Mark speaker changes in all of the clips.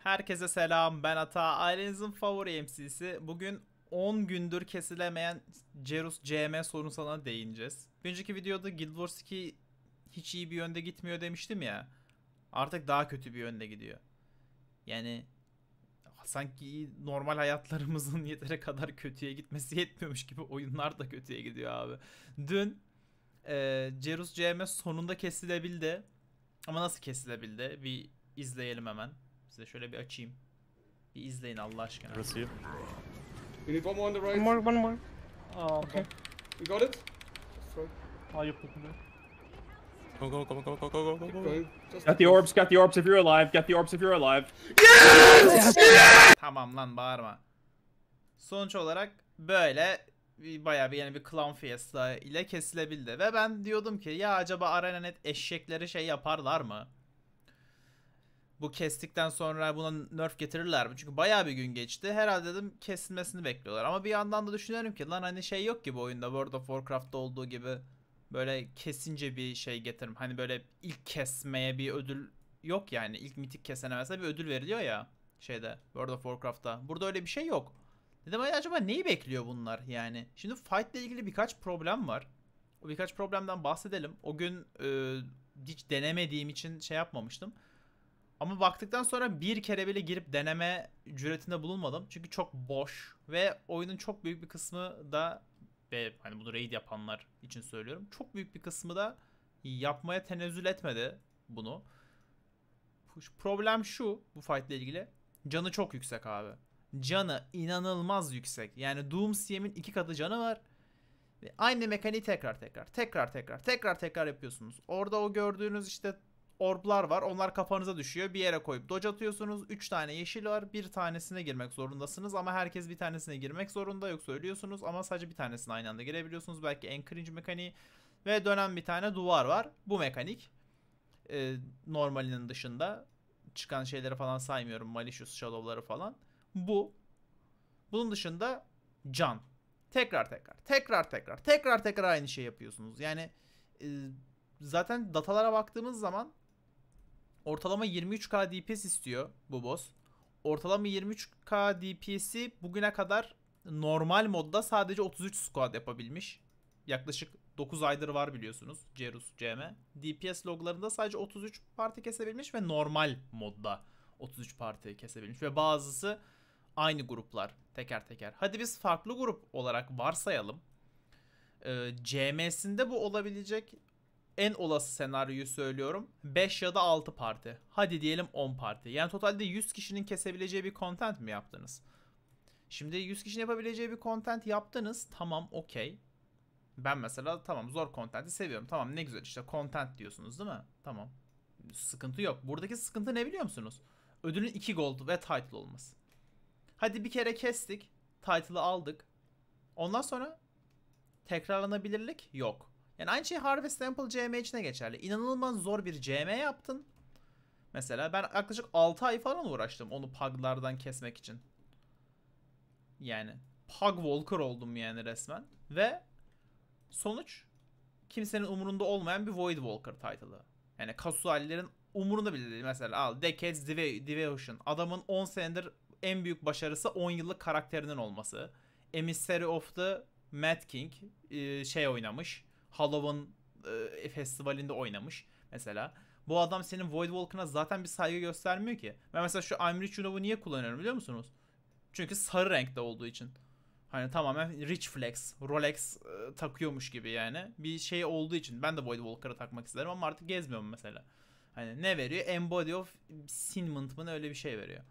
Speaker 1: Herkese selam ben Ata ailenizin favori MC'si bugün 10 gündür kesilemeyen Cerus CM sorunsalına değineceğiz. önceki videoda Guild Wars 2 hiç iyi bir yönde gitmiyor demiştim ya artık daha kötü bir yönde gidiyor. Yani sanki normal hayatlarımızın yeteri kadar kötüye gitmesi yetmiyormuş gibi oyunlar da kötüye gidiyor abi. Dün e, Cerus CM sonunda kesilebildi ama nasıl kesilebildi bir izleyelim hemen. Size şöyle bir açayım. Bir izleyin Allah aşkına. Burası You need one more on the right. One more, one more. Aa, okay. We got it? Aa yok yok. Go, go, go, go, go, go, go, go. Got the orbs, got the orbs if you're alive, got the orbs if you're alive. Yes! yes! Tamam lan bağırma. Sonuç olarak böyle bayağı bir yani bir clown fiesta ile kesilebildi. Ve ben diyordum ki ya acaba ArenaNet eşekleri şey yaparlar mı? bu kestikten sonra buna nerf getirirler mi? Çünkü bayağı bir gün geçti. Herhalde dedim kesilmesini bekliyorlar. Ama bir yandan da düşünüyorum ki lan hani şey yok ki bu oyunda World of Warcraft'ta olduğu gibi böyle kesince bir şey getirim. Hani böyle ilk kesmeye bir ödül yok yani. ilk mitik kesene mesela bir ödül veriliyor ya şeyde World of Warcraft'ta. Burada öyle bir şey yok. Dedim acaba neyi bekliyor bunlar yani? Şimdi fight ile ilgili birkaç problem var. O birkaç problemden bahsedelim. O gün e, hiç denemediğim için şey yapmamıştım. Ama baktıktan sonra bir kere bile girip deneme cüretinde bulunmadım. Çünkü çok boş ve oyunun çok büyük bir kısmı da ve hani bunu raid yapanlar için söylüyorum. Çok büyük bir kısmı da yapmaya tenezzül etmedi bunu. Problem şu bu fight ile ilgili. Canı çok yüksek abi. Canı inanılmaz yüksek. Yani Doom CM'in iki katı canı var. Ve aynı mekaniği tekrar tekrar tekrar tekrar tekrar tekrar yapıyorsunuz. Orada o gördüğünüz işte orblar var. Onlar kafanıza düşüyor. Bir yere koyup dodge atıyorsunuz. 3 tane yeşil var. Bir tanesine girmek zorundasınız. Ama herkes bir tanesine girmek zorunda. yok, ölüyorsunuz. Ama sadece bir tanesine aynı anda girebiliyorsunuz. Belki en cringe mekaniği. Ve dönen bir tane duvar var. Bu mekanik. Ee, normalinin dışında. Çıkan şeyleri falan saymıyorum. Malicious shadowları falan. Bu. Bunun dışında can. Tekrar tekrar. Tekrar tekrar. Tekrar tekrar aynı şey yapıyorsunuz. Yani... E, zaten datalara baktığımız zaman Ortalama 23k DPS istiyor bu boss. Ortalama 23k DPS'i bugüne kadar normal modda sadece 33 squad yapabilmiş. Yaklaşık 9 aydır var biliyorsunuz Cerus CM. DPS loglarında sadece 33 parti kesebilmiş ve normal modda 33 parti kesebilmiş. Ve bazısı aynı gruplar teker teker. Hadi biz farklı grup olarak varsayalım. Ee, CM'sinde bu olabilecek en olası senaryoyu söylüyorum. 5 ya da 6 parti. Hadi diyelim 10 parti. Yani totalde 100 kişinin kesebileceği bir content mi yaptınız? Şimdi 100 kişinin yapabileceği bir content yaptınız. Tamam okey. Ben mesela tamam zor content'i seviyorum. Tamam ne güzel işte content diyorsunuz değil mi? Tamam. Sıkıntı yok. Buradaki sıkıntı ne biliyor musunuz? Ödülün 2 gold ve title olması. Hadi bir kere kestik. Title'ı aldık. Ondan sonra tekrarlanabilirlik yok. Yani aynı şey Harvest Temple CM için geçerli. İnanılmaz zor bir CM yaptın. Mesela ben yaklaşık 6 ay falan uğraştım onu paglardan kesmek için. Yani pug walker oldum yani resmen. Ve sonuç kimsenin umurunda olmayan bir void walker title'ı. Yani kasuallerin umurunda bile değil. Mesela al Decades Devotion. Adamın 10 senedir en büyük başarısı 10 yıllık karakterinin olması. Emissary of the Mad King şey oynamış. Halloween e, festivalinde oynamış mesela. Bu adam senin Void Walker'ına zaten bir saygı göstermiyor ki. Ben mesela şu I'm Rich You niye kullanıyorum biliyor musunuz? Çünkü sarı renkte olduğu için. Hani tamamen Rich Flex, Rolex e, takıyormuş gibi yani. Bir şey olduğu için. Ben de Void Walker'a takmak isterim ama artık gezmiyorum mesela. Hani ne veriyor? Embody of Sinment mı öyle bir şey veriyor.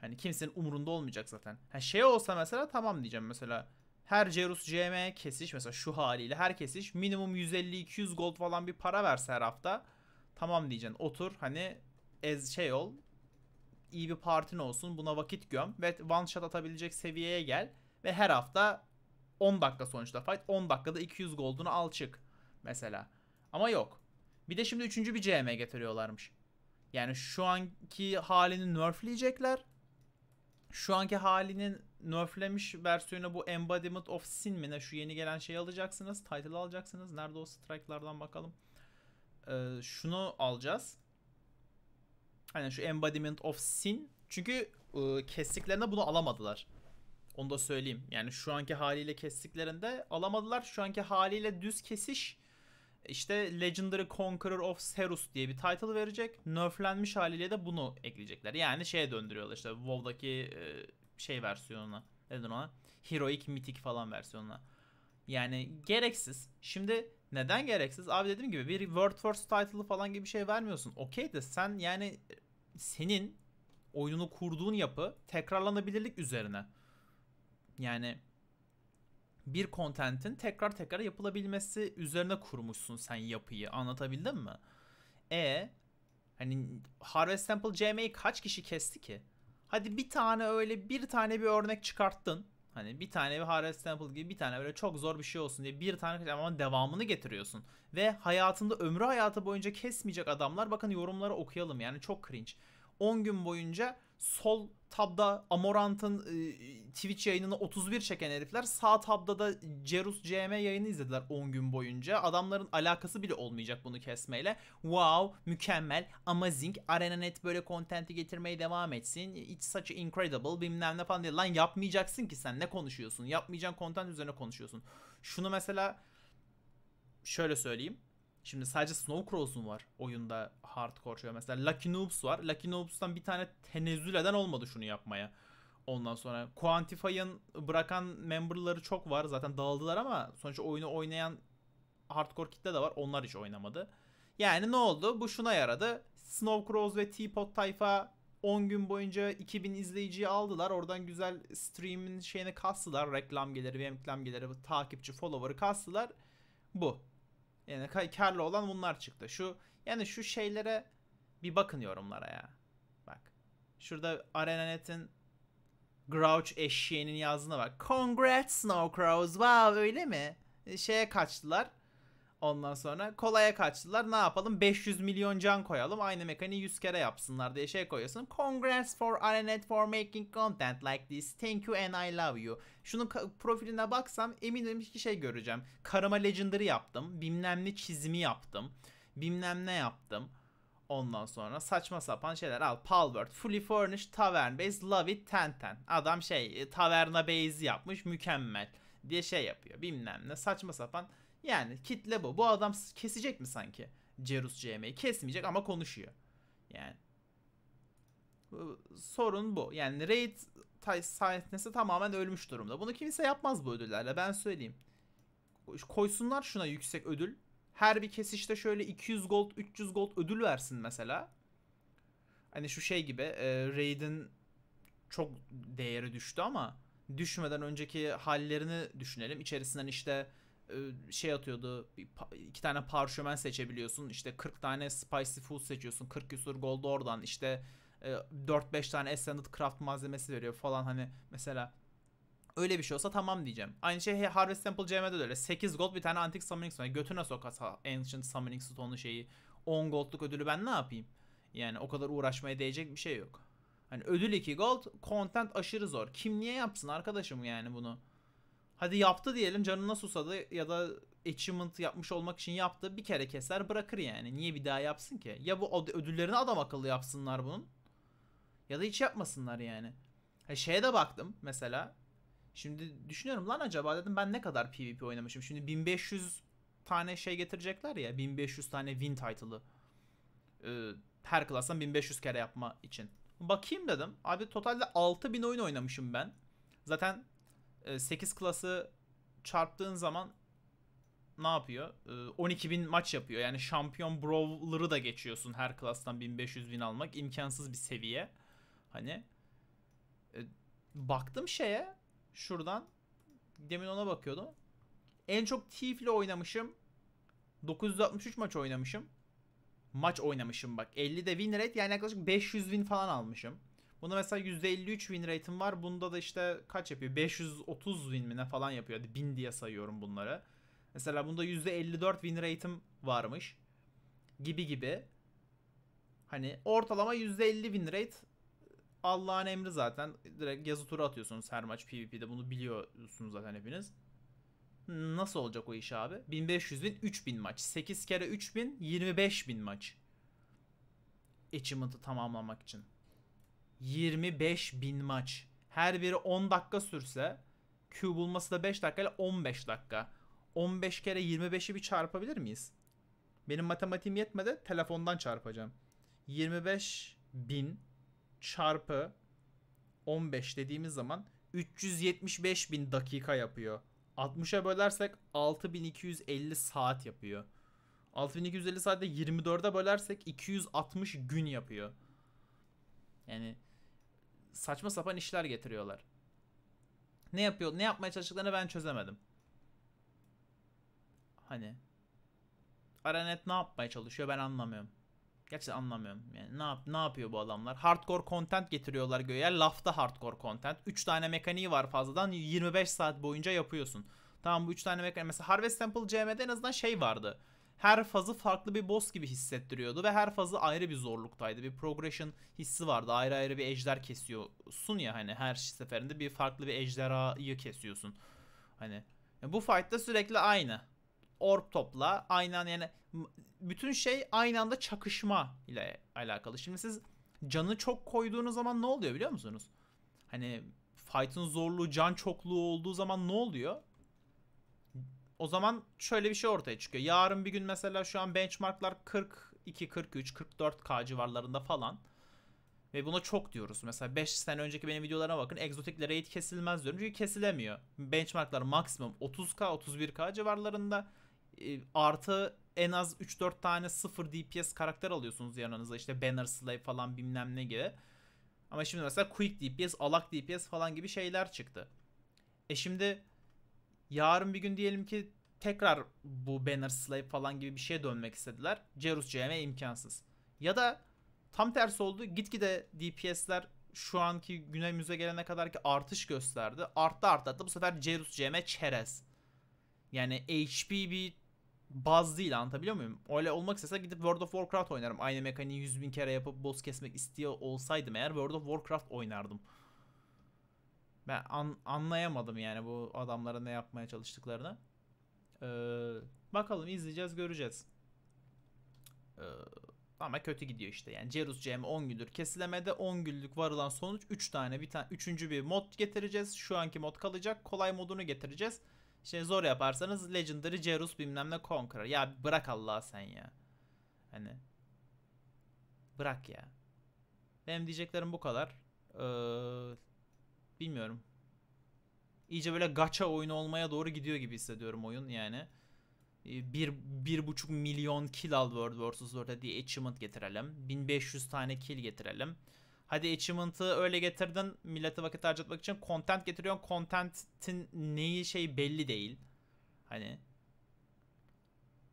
Speaker 1: Hani kimsenin umurunda olmayacak zaten. Ha şey olsa mesela tamam diyeceğim mesela. Her Cerus CM kesiş mesela şu haliyle her kesiş minimum 150-200 gold falan bir para verse her hafta tamam diyeceksin. Otur hani ez şey ol iyi bir partin olsun buna vakit göm ve one shot atabilecek seviyeye gel ve her hafta 10 dakika sonuçta fight 10 dakikada 200 gold'unu al çık mesela. Ama yok. Bir de şimdi üçüncü bir CM getiriyorlarmış. Yani şu anki halini nerfleyecekler. Şu anki halinin nerflemiş versiyonu bu Embodiment of Sin mi ne? Şu yeni gelen şeyi alacaksınız. Title alacaksınız. Nerede o strike'lardan bakalım. Ee, şunu alacağız. Hani şu Embodiment of Sin. Çünkü e, kestiklerinde bunu alamadılar. Onu da söyleyeyim. Yani şu anki haliyle kestiklerinde alamadılar. Şu anki haliyle düz kesiş işte Legendary Conqueror of Serus diye bir title verecek. Nerflenmiş haliyle de bunu ekleyecekler. Yani şeye döndürüyorlar işte WoW'daki e, şey versiyonuna. Neden ona? Heroic, Mythic falan versiyonuna. Yani gereksiz. Şimdi neden gereksiz? Abi dediğim gibi bir World First title'ı falan gibi bir şey vermiyorsun. Okey de sen yani e, senin oyunu kurduğun yapı tekrarlanabilirlik üzerine. Yani bir kontentin tekrar tekrar yapılabilmesi üzerine kurmuşsun sen yapıyı. Anlatabildim mi? E hani Harvest Temple CM'yi kaç kişi kesti ki? Hadi bir tane öyle bir tane bir örnek çıkarttın. Hani bir tane bir Harvest Temple gibi bir tane böyle çok zor bir şey olsun diye bir tane ama devamını getiriyorsun. Ve hayatında ömrü hayatı boyunca kesmeyecek adamlar bakın yorumları okuyalım yani çok cringe. 10 gün boyunca sol tabda Amorant'ın e, Twitch yayınını 31 çeken herifler sağ tabda da Cerus CM yayını izlediler 10 gün boyunca. Adamların alakası bile olmayacak bunu kesmeyle. Wow, mükemmel, amazing, ArenaNet böyle content'i getirmeye devam etsin. It's such incredible bilmem ne falan diye. Lan yapmayacaksın ki sen ne konuşuyorsun? Yapmayacağın content üzerine konuşuyorsun. Şunu mesela şöyle söyleyeyim. Şimdi sadece Snowcraws'un var oyunda hardcore şey. Mesela Lucky Noobs var. Lucky Noobs'tan bir tane tenezzül eden olmadı şunu yapmaya. Ondan sonra Quantify'ın bırakan memberları çok var. Zaten dağıldılar ama sonuçta oyunu oynayan hardcore kitle de var. Onlar hiç oynamadı. Yani ne oldu? Bu şuna yaradı. Snowcrows ve Teapot tayfa 10 gün boyunca 2000 izleyiciyi aldılar. Oradan güzel stream'in şeyini kastılar. Reklam geliri, reklam geliri, takipçi, follower'ı kastılar. Bu. Yani karlı olan bunlar çıktı. Şu yani şu şeylere bir bakın yorumlara ya. Bak. Şurada ArenaNet'in Grouch eşeğinin yazdığına bak. Congrats Snow Crows. Wow öyle mi? Şeye kaçtılar. Ondan sonra kolaya kaçtılar. Ne yapalım? 500 milyon can koyalım. Aynı mekaniği 100 kere yapsınlar diye şey koyuyorsun. Congrats for RNet for making content like this. Thank you and I love you. Şunun profiline baksam eminim ki şey göreceğim. Karama Legendary yaptım. Bilmem ne çizimi yaptım. Bilmem ne yaptım. Ondan sonra saçma sapan şeyler al. Palworld, Fully Furnished Tavern Base, Love It Tenten. Adam şey e, taverna base yapmış mükemmel diye şey yapıyor. Bilmem ne saçma sapan yani kitle bu. Bu adam kesecek mi sanki? Cerus CM'yi kesmeyecek ama konuşuyor. Yani sorun bu. Yani raid sahnesi tamamen ölmüş durumda. Bunu kimse yapmaz bu ödüllerle ben söyleyeyim. Koysunlar şuna yüksek ödül. Her bir kesişte şöyle 200 gold, 300 gold ödül versin mesela. Hani şu şey gibi e, raid'in çok değeri düştü ama düşmeden önceki hallerini düşünelim. İçerisinden işte e, şey atıyordu. iki tane parşömen seçebiliyorsun. işte 40 tane spicy food seçiyorsun. 40 küsur gold oradan. işte 4-5 e, tane Ascended Craft malzemesi veriyor falan hani mesela Öyle bir şey olsa tamam diyeceğim. Aynı şey Harvest Temple CM'de de öyle. 8 gold bir tane Antik Summoning Stone. Götüne sokasa Ancient Summoning Stone'u şeyi. 10 goldluk ödülü ben ne yapayım? Yani o kadar uğraşmaya değecek bir şey yok. Hani ödül 2 gold, content aşırı zor. Kim niye yapsın arkadaşım yani bunu? Hadi yaptı diyelim canına susadı ya da achievement yapmış olmak için yaptı. Bir kere keser bırakır yani. Niye bir daha yapsın ki? Ya bu ödüllerini adam akıllı yapsınlar bunun. Ya da hiç yapmasınlar yani. Ha, şeye de baktım mesela. Şimdi düşünüyorum lan acaba dedim ben ne kadar PvP oynamışım. Şimdi 1500 tane şey getirecekler ya. 1500 tane win title'ı. Ee, her klastan 1500 kere yapma için. Bakayım dedim. Abi totalde 6000 oyun oynamışım ben. Zaten 8 e, klası çarptığın zaman ne yapıyor? 12 e, bin maç yapıyor. Yani şampiyon brawler'ı da geçiyorsun her klastan 1500 bin almak. imkansız bir seviye. Hani e, baktım şeye şuradan demin ona bakıyordum. En çok Thief'le oynamışım. 963 maç oynamışım. Maç oynamışım bak. 50 de win rate yani yaklaşık 500 bin falan almışım. Bunda mesela %53 win rate'im var. Bunda da işte kaç yapıyor? 530 win mi ne falan yapıyor. Hadi 1000 diye sayıyorum bunları. Mesela bunda %54 win rate'im varmış. Gibi gibi. Hani ortalama %50 win rate Allah'ın emri zaten. Direkt yazı turu atıyorsunuz her maç PvP'de. Bunu biliyorsunuz zaten hepiniz. Nasıl olacak o iş abi? 1500 bin 3000 maç. 8 kere 3000 25 bin maç. Achievement'ı tamamlamak için. 25 bin maç. Her biri 10 dakika sürse Q bulması da 5 dakika ile 15 dakika. 15 kere 25'i bir çarpabilir miyiz? Benim matematiğim yetmedi. Telefondan çarpacağım. 25 bin çarpı 15 dediğimiz zaman 375 bin dakika yapıyor. 60'a bölersek 6250 saat yapıyor. 6250 saatte 24'e bölersek 260 gün yapıyor. Yani saçma sapan işler getiriyorlar. Ne yapıyor, ne yapmaya çalıştıklarını ben çözemedim. Hani Aranet ne yapmaya çalışıyor ben anlamıyorum. Gerçekten anlamıyorum. Yani ne, yap ne yapıyor bu adamlar? Hardcore content getiriyorlar göğe. Lafta hardcore content. 3 tane mekaniği var fazladan. 25 saat boyunca yapıyorsun. Tamam bu 3 tane mekanik. Mesela Harvest Temple CM'de en azından şey vardı her fazı farklı bir boss gibi hissettiriyordu ve her fazı ayrı bir zorluktaydı. Bir progression hissi vardı. Ayrı ayrı bir ejder kesiyorsun ya hani her seferinde bir farklı bir ejderayı kesiyorsun. Hani bu fight'ta sürekli aynı. Orb topla aynı an yani bütün şey aynı anda çakışma ile alakalı. Şimdi siz canı çok koyduğunuz zaman ne oluyor biliyor musunuz? Hani fight'ın zorluğu, can çokluğu olduğu zaman ne oluyor? O zaman şöyle bir şey ortaya çıkıyor. Yarın bir gün mesela şu an benchmarklar 42, 43, 44K civarlarında falan. Ve buna çok diyoruz. Mesela 5 sene önceki benim videolarına bakın. Egzotik raid kesilmez diyorum. Çünkü kesilemiyor. Benchmarklar maksimum 30K, 31K civarlarında. E, artı en az 3-4 tane 0 DPS karakter alıyorsunuz yanınıza. İşte Banner slay falan bilmem ne gibi. Ama şimdi mesela Quick DPS, Alak DPS falan gibi şeyler çıktı. E şimdi yarın bir gün diyelim ki tekrar bu Banner Slave falan gibi bir şeye dönmek istediler. Cerus CME imkansız. Ya da tam tersi oldu. Gitgide DPS'ler şu anki günümüze gelene kadar ki artış gösterdi. Arttı arttı arttı. Bu sefer Cerus CME çerez. Yani HP bir baz değil anlatabiliyor muyum? Öyle olmak istese gidip World of Warcraft oynarım. Aynı mekaniği 100 bin kere yapıp boss kesmek istiyor olsaydım eğer World of Warcraft oynardım. Ben an, anlayamadım yani bu adamlara ne yapmaya çalıştıklarını. Ee, bakalım izleyeceğiz göreceğiz. Ee, ama kötü gidiyor işte. Yani Cerus CM 10 gündür kesilemede 10 günlük varılan sonuç 3 tane bir tane 3. bir mod getireceğiz. Şu anki mod kalacak. Kolay modunu getireceğiz. İşte zor yaparsanız Legendary Cerus bilmem ne Conqueror. Ya bırak Allah sen ya. Hani bırak ya. Benim diyeceklerim bu kadar. Ee, bilmiyorum. İyice böyle gacha oyunu olmaya doğru gidiyor gibi hissediyorum oyun yani. Ee, bir, bir buçuk milyon kill al World vs. World hadi achievement getirelim. 1500 tane kill getirelim. Hadi achievement'ı öyle getirdin millete vakit harcatmak için content getiriyorsun. Content'in neyi şey belli değil. Hani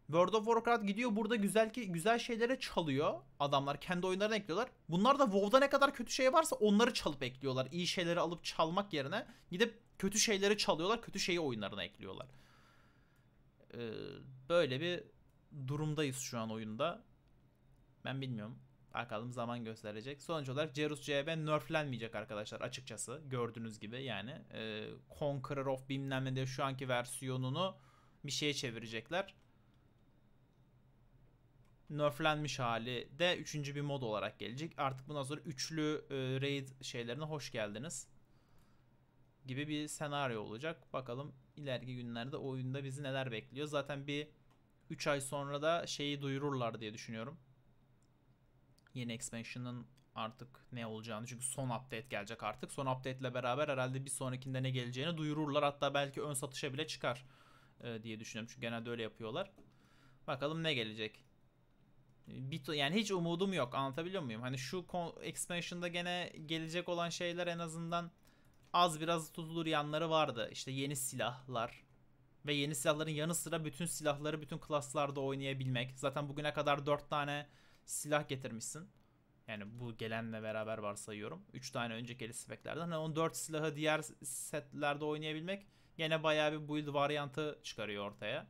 Speaker 1: World of Warcraft gidiyor burada güzel ki güzel şeylere çalıyor. Adamlar kendi oyunlarına ekliyorlar. Bunlar da WoW'da ne kadar kötü şey varsa onları çalıp ekliyorlar. İyi şeyleri alıp çalmak yerine gidip kötü şeyleri çalıyorlar. Kötü şeyi oyunlarına ekliyorlar. Ee, böyle bir durumdayız şu an oyunda. Ben bilmiyorum. Bakalım zaman gösterecek. Sonuç olarak Cerus CB nerflenmeyecek arkadaşlar açıkçası. Gördüğünüz gibi yani. E, Conqueror of bilmem şu anki versiyonunu bir şeye çevirecekler nerflenmiş hali de üçüncü bir mod olarak gelecek. Artık bundan sonra üçlü e, raid şeylerine hoş geldiniz gibi bir senaryo olacak. Bakalım ileriki günlerde oyunda bizi neler bekliyor. Zaten bir 3 ay sonra da şeyi duyururlar diye düşünüyorum. Yeni expansion'ın artık ne olacağını çünkü son update gelecek artık. Son update ile beraber herhalde bir sonrakinde ne geleceğini duyururlar. Hatta belki ön satışa bile çıkar e, diye düşünüyorum. Çünkü genelde öyle yapıyorlar. Bakalım ne gelecek bir yani hiç umudum yok anlatabiliyor muyum? Hani şu expansion'da gene gelecek olan şeyler en azından az biraz tutulur yanları vardı. İşte yeni silahlar ve yeni silahların yanı sıra bütün silahları bütün klaslarda oynayabilmek. Zaten bugüne kadar 4 tane silah getirmişsin. Yani bu gelenle beraber varsayıyorum. 3 tane önceki speklerden. Hani on 4 silahı diğer setlerde oynayabilmek yine bayağı bir build varyantı çıkarıyor ortaya.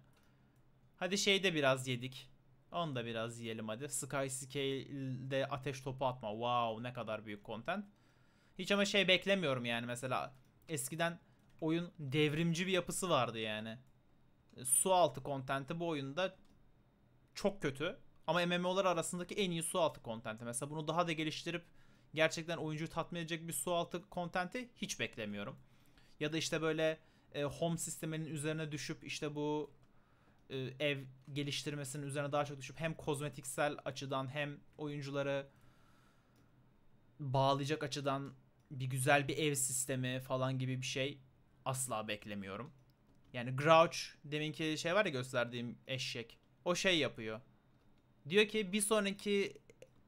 Speaker 1: Hadi şeyde biraz yedik. Onu da biraz yiyelim hadi. Sky Skyscale'de ateş topu atma. Wow ne kadar büyük content. Hiç ama şey beklemiyorum yani mesela. Eskiden oyun devrimci bir yapısı vardı yani. Su altı kontenti bu oyunda çok kötü. Ama MMO'lar arasındaki en iyi su altı kontenti. Mesela bunu daha da geliştirip gerçekten oyuncuyu tatmin edecek bir su altı kontenti hiç beklemiyorum. Ya da işte böyle e, home sisteminin üzerine düşüp işte bu e, ev geliştirmesinin üzerine daha çok düşüp hem kozmetiksel açıdan hem oyuncuları bağlayacak açıdan bir güzel bir ev sistemi falan gibi bir şey asla beklemiyorum. Yani Grouch deminki şey var ya gösterdiğim eşek. O şey yapıyor. Diyor ki bir sonraki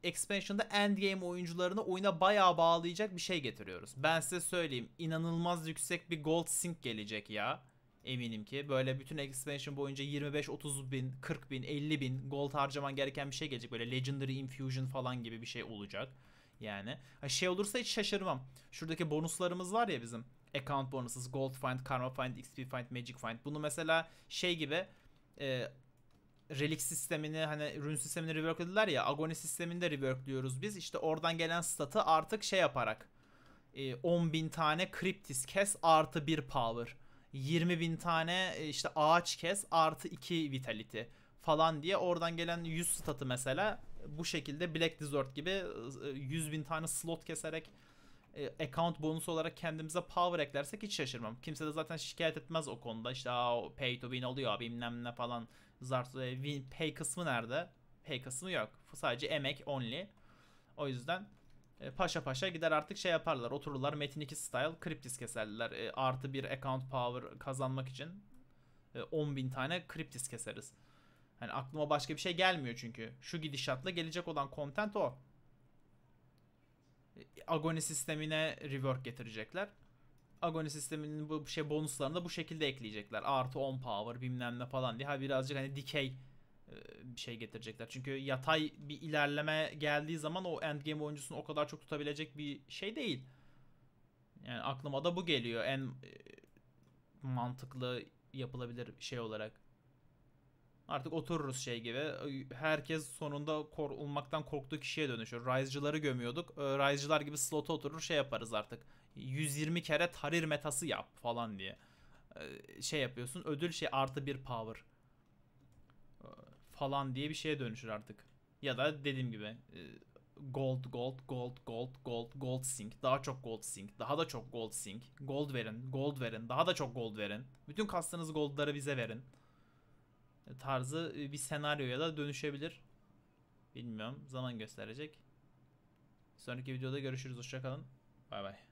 Speaker 1: expansion'da endgame oyuncularını oyuna bayağı bağlayacak bir şey getiriyoruz. Ben size söyleyeyim inanılmaz yüksek bir gold sink gelecek ya eminim ki. Böyle bütün expansion boyunca 25-30 bin, 40 bin, 50 bin gold harcaman gereken bir şey gelecek. Böyle legendary infusion falan gibi bir şey olacak. Yani şey olursa hiç şaşırmam. Şuradaki bonuslarımız var ya bizim. Account bonuses, gold find, karma find, xp find, magic find. Bunu mesela şey gibi e, relik sistemini hani rune sistemini rework ya. Agony sistemini de reworkliyoruz biz. İşte oradan gelen statı artık şey yaparak. E, bin tane cryptis kes artı bir power 20 bin tane e, işte ağaç kes artı 2 vitality falan diye oradan gelen 100 statı mesela bu şekilde Black Desert gibi 100 e, bin tane slot keserek e, account bonusu olarak kendimize power eklersek hiç şaşırmam. Kimse de zaten şikayet etmez o konuda. İşte Aa, pay to win oluyor bilmem ne falan. Zart win pay kısmı nerede? Pay kısmı yok. Sadece emek only. O yüzden e, paşa paşa gider artık şey yaparlar. Otururlar Metin 2 style kriptis keserler. E, artı bir account power kazanmak için e, 10.000 tane kriptis keseriz. Hani aklıma başka bir şey gelmiyor çünkü. Şu gidişatla gelecek olan content o. E, Agoni sistemine rework getirecekler. Agoni sisteminin bu şey bonuslarını da bu şekilde ekleyecekler. Artı 10 power bilmem ne falan diye. Ha birazcık hani dikey bir şey getirecekler. Çünkü yatay bir ilerleme geldiği zaman o endgame oyuncusunu o kadar çok tutabilecek bir şey değil. Yani aklıma da bu geliyor. En e, mantıklı yapılabilir şey olarak. Artık otururuz şey gibi. Herkes sonunda korkulmaktan korktuğu kişiye dönüşüyor Rise'cıları gömüyorduk. E, rise'cılar gibi slota oturur şey yaparız artık. 120 kere tarir metası yap falan diye. E, şey yapıyorsun ödül şey artı bir power falan diye bir şeye dönüşür artık. Ya da dediğim gibi e, gold, gold, gold, gold, gold, gold sink. Daha çok gold sink. Daha da çok gold sink. Gold verin, gold verin. Daha da çok gold verin. Bütün kastığınız goldları bize verin. E, tarzı e, bir senaryoya da dönüşebilir. Bilmiyorum. Zaman gösterecek. Sonraki videoda görüşürüz. Hoşçakalın. Bay bay.